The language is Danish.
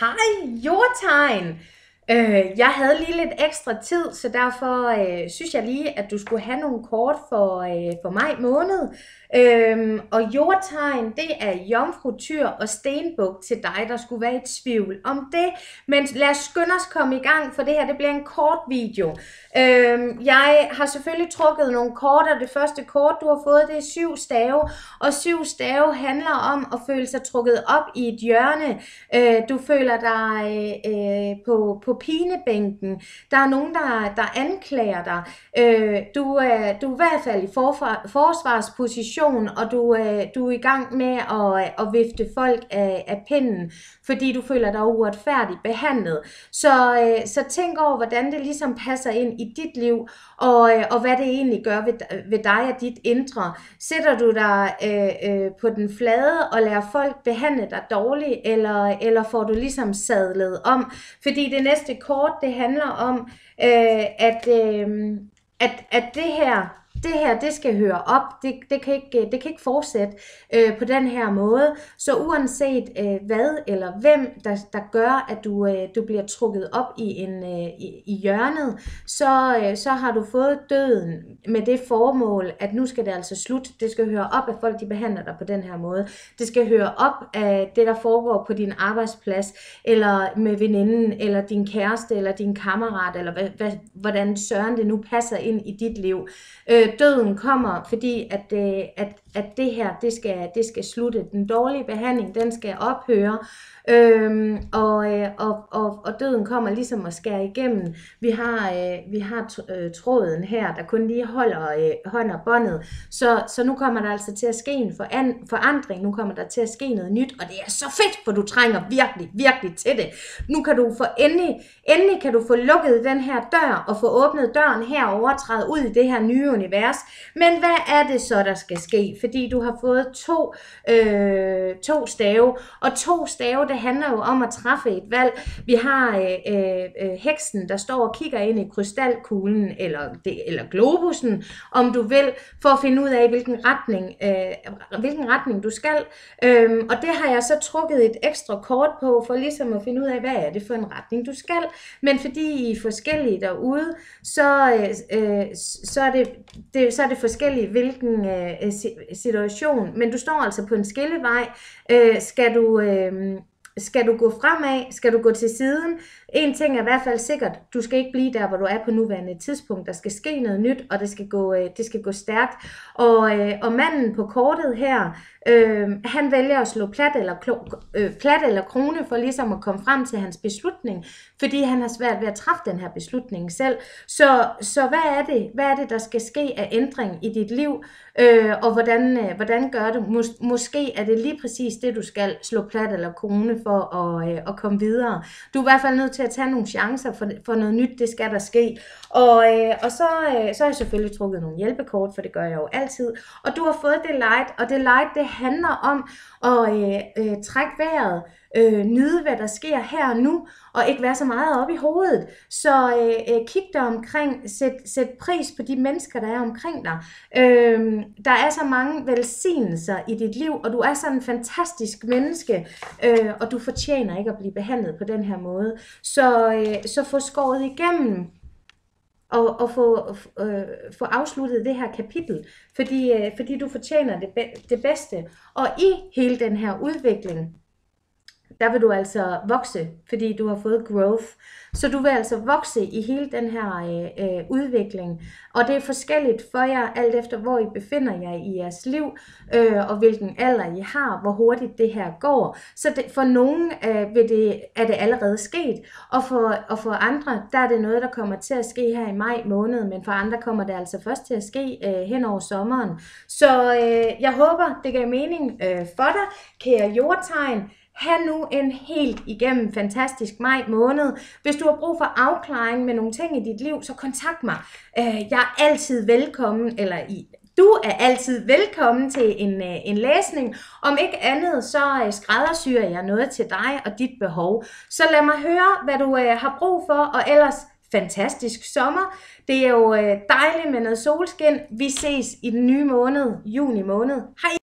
Hej jordtegn! Øh, jeg havde lige lidt ekstra tid, så derfor øh, synes jeg lige, at du skulle have nogle kort for, øh, for maj måned. Øhm, og jordtegn, det er jomfrutyr og stenbuk til dig, der skulle være i tvivl om det. Men lad os skynde os komme i gang, for det her det bliver en kort video. Øhm, jeg har selvfølgelig trukket nogle kort, og det første kort, du har fået, det er syv stave. Og syv stave handler om at føle sig trukket op i et hjørne. Øh, du føler dig øh, øh på, på pinebænken. Der er nogen, der, der anklager dig. Øh, du, er, du er i hvert fald i forfra, forsvarsposition position, og du, øh, du er i gang med at, øh, at vifte folk af, af pinden, fordi du føler dig uretfærdigt behandlet. Så, øh, så tænk over, hvordan det ligesom passer ind i dit liv, og, øh, og hvad det egentlig gør ved, ved dig og dit indre. Sætter du dig øh, øh, på den flade og lader folk behandle dig dårligt, eller, eller får du ligesom sadlet om? Fordi det næste kort, det handler om, øh, at, øh, at, at det her det her, det skal høre op, det, det, kan, ikke, øh, det kan ikke fortsætte øh, på den her måde. Så uanset øh, hvad eller hvem, der, der gør, at du, øh, du bliver trukket op i, en, øh, i, i hjørnet, så, øh, så har du fået døden med det formål, at nu skal det altså slut. Det skal høre op, at folk de behandler dig på den her måde. Det skal høre op af øh, det, der foregår på din arbejdsplads, eller med veninden, eller din kæreste, eller din kammerat, eller hvad, hvad, hvordan søren det nu passer ind i dit liv. Øh, øh, døden kommer, fordi at, øh, at, at det her, det skal, det skal slutte. Den dårlige behandling, den skal ophøre, øh, og, øh, og, og, og døden kommer ligesom at skære igennem. Vi har, øh, vi har øh, tråden her, der kun lige holder øh, hånd og båndet, så, så nu kommer der altså til at ske en forandring, nu kommer der til at ske noget nyt, og det er så fedt, for du trænger virkelig, virkelig til det. Nu kan du få endelig, endelig kan du få lukket den her dør, og få åbnet døren herover og træde ud i det her nye univers, vers. Men hvad er det så, der skal ske? Fordi du har fået to, øh, to stave, og to stave, det handler jo om at træffe et valg. Vi har øh, øh, øh heksen, der står og kigger ind i krystalkuglen, eller, det, eller globussen, om du vil, for at finde ud af, hvilken retning, øh, hvilken retning du skal. Øhm, og det har jeg så trukket et ekstra kort på, for ligesom at finde ud af, hvad er det for en retning, du skal. Men fordi I er forskellige derude, så, øh, øh så er det det, så er det forskelligt, hvilken øh, situation, men du står altså på en skillevej. Øh, skal du... Øh, skal du gå fremad? Skal du gå til siden? En ting er i hvert fald sikkert, du skal ikke blive der, hvor du er på nuværende tidspunkt. Der skal ske noget nyt, og det skal gå, øh, det skal gå stærkt. Og, øh, og manden på kortet her, øh, han vælger at slå plat eller, klo, øh, plat eller krone for ligesom at komme frem til hans beslutning, fordi han har svært ved at træffe den her beslutning selv. Så, så hvad er det, hvad er det der skal ske af ændring i dit liv, øh, og hvordan, øh, hvordan gør du? Mås- måske er det lige præcis det, du skal slå plat eller krone for at, øh, at komme videre. Du er i hvert fald nødt til til at tage nogle chancer for, for noget nyt, det skal der ske. Og, øh, og så, øh, så har jeg selvfølgelig trukket nogle hjælpekort, for det gør jeg jo altid. Og du har fået det light, og det light, det handler om at øh, øh, trække vejret, øh, nyde hvad der sker her og nu, og ikke være så meget op i hovedet. Så øh, øh, kig dig omkring, sæt, sæt pris på de mennesker, der er omkring dig. Øh, der er så mange velsignelser i dit liv, og du er sådan en fantastisk menneske, øh, og du fortjener ikke at blive behandlet på den her måde. Så, øh, så få skåret igennem og, og få, øh, få afsluttet det her kapitel, fordi, øh, fordi du fortjener det, be- det bedste. Og i hele den her udvikling, der vil du altså vokse, fordi du har fået growth. Så du vil altså vokse i hele den her øh, øh, udvikling. Og det er forskelligt for jer, alt efter hvor I befinder jer i jeres liv, øh, og hvilken alder I har, hvor hurtigt det her går. Så det, for nogen øh, vil det, er det allerede sket, og for, og for andre, der er det noget, der kommer til at ske her i maj måned, men for andre kommer det altså først til at ske øh, hen over sommeren. Så øh, jeg håber, det gav mening øh, for dig, kære jordtegn. Ha' nu en helt igennem fantastisk maj måned. Hvis du har brug for afklaring med nogle ting i dit liv, så kontakt mig. Øh, jeg er altid velkommen, eller i du er altid velkommen til en, øh, en læsning. Om ikke andet, så øh, skræddersyrer jeg noget til dig og dit behov. Så lad mig høre, hvad du har brug for, og ellers fantastisk sommer. Det er jo dejligt med noget solskin. Vi ses i den nye måned, juni måned. Hej!